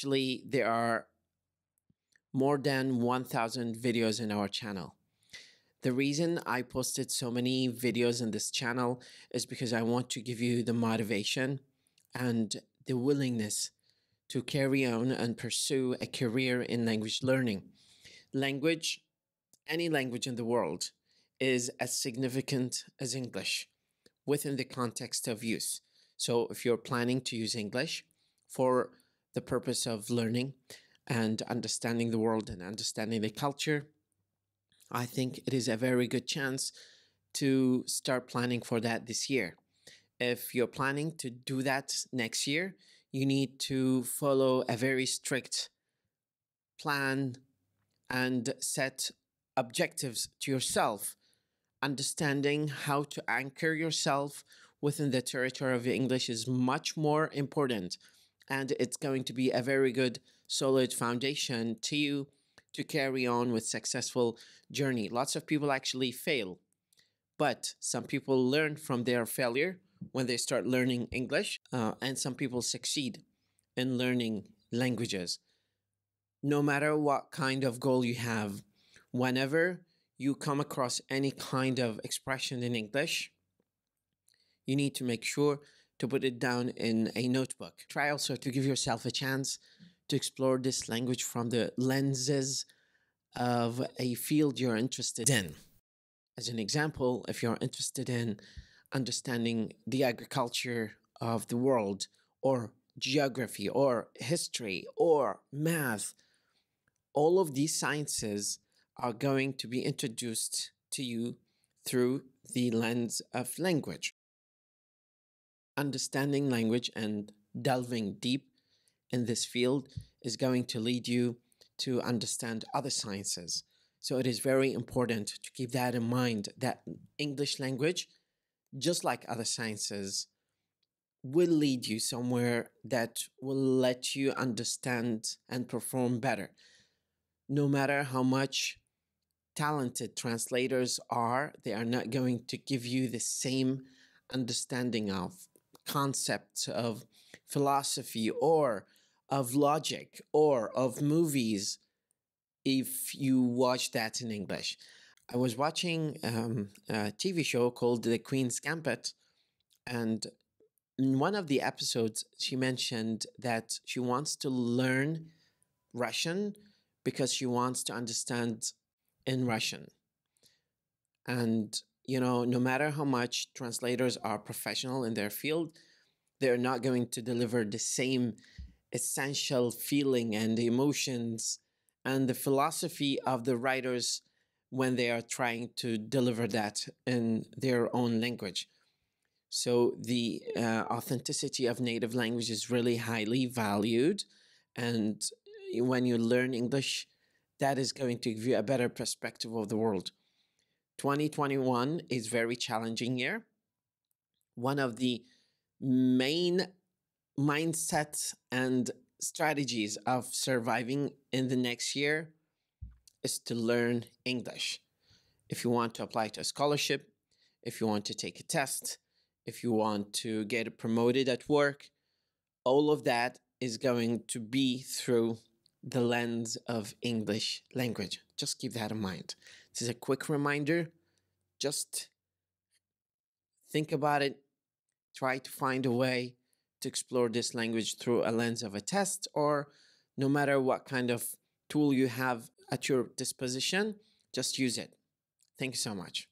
actually there are more than 1000 videos in our channel. The reason I posted so many videos in this channel is because I want to give you the motivation and the willingness to carry on and pursue a career in language learning. Language, any language in the world, is as significant as English within the context of use. So if you're planning to use English for the purpose of learning and understanding the world and understanding the culture, I think it is a very good chance to start planning for that this year. If you're planning to do that next year, you need to follow a very strict plan and set objectives to yourself, understanding how to anchor yourself within the territory of English is much more important and it's going to be a very good solid foundation to you to carry on with successful journey lots of people actually fail but some people learn from their failure when they start learning english uh, and some people succeed in learning languages no matter what kind of goal you have whenever you come across any kind of expression in english you need to make sure to put it down in a notebook. Try also to give yourself a chance to explore this language from the lenses of a field you're interested in. As an example, if you're interested in understanding the agriculture of the world, or geography, or history, or math, all of these sciences are going to be introduced to you through the lens of language understanding language and delving deep in this field is going to lead you to understand other sciences. So it is very important to keep that in mind that English language, just like other sciences, will lead you somewhere that will let you understand and perform better. No matter how much talented translators are, they are not going to give you the same understanding of concept of philosophy or of logic or of movies if you watch that in English. I was watching um, a TV show called The Queen's Gambit, and in one of the episodes, she mentioned that she wants to learn Russian because she wants to understand in Russian. And you know, no matter how much translators are professional in their field, they're not going to deliver the same essential feeling and emotions and the philosophy of the writers when they are trying to deliver that in their own language. So the uh, authenticity of native language is really highly valued. And when you learn English, that is going to give you a better perspective of the world. 2021 is very challenging year. One of the main mindsets and strategies of surviving in the next year is to learn English. If you want to apply to a scholarship, if you want to take a test, if you want to get promoted at work, all of that is going to be through the lens of English language. Just keep that in mind. This is a quick reminder. Just think about it. Try to find a way to explore this language through a lens of a test or no matter what kind of tool you have at your disposition, just use it. Thank you so much.